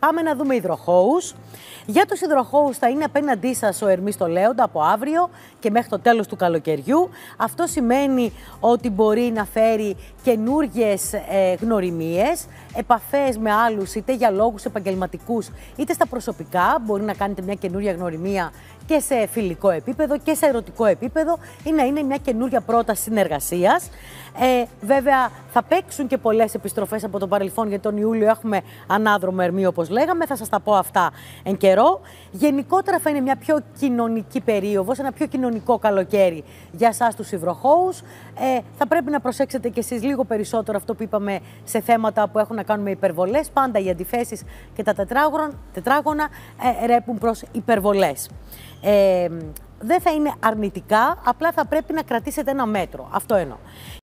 Πάμε να δούμε υδροχώους. Για τους υδροχώους θα είναι απέναντί σας ο Ερμής το Λέοντα από αύριο και μέχρι το τέλος του καλοκαιριού. Αυτό σημαίνει ότι μπορεί να φέρει καινούριε ε, γνωριμίες, επαφές με άλλους είτε για λόγους επαγγελματικούς είτε στα προσωπικά. Μπορεί να κάνετε μια καινούρια γνωριμία και σε φιλικό επίπεδο και σε ερωτικό επίπεδο. ή να είναι μια καινούργια πρόταση συνεργασίας. Ε, βέβαια, θα παίξουν και πολλές επιστροφές από το παρελθόν, γιατί τον Ιούλιο έχουμε ανάδρομο Ερμή, όπως λέγαμε. Θα σας τα πω αυτά εν καιρό. Γενικότερα θα είναι μια πιο κοινωνική περίοδος, ένα πιο κοινωνικό καλοκαίρι για εσά του υβροχώου. Ε, θα πρέπει να προσέξετε κι εσείς λίγο περισσότερο αυτό που είπαμε σε θέματα που έχουν να κάνουν με υπερβολές. Πάντα οι αντιθέσει και τα τετράγωνα, τετράγωνα ε, ρέπουν προς υπερβολές. Ε, δεν θα είναι αρνητικά, απλά θα πρέπει να κρατήσετε ένα μέτρο. Αυτό εννοώ.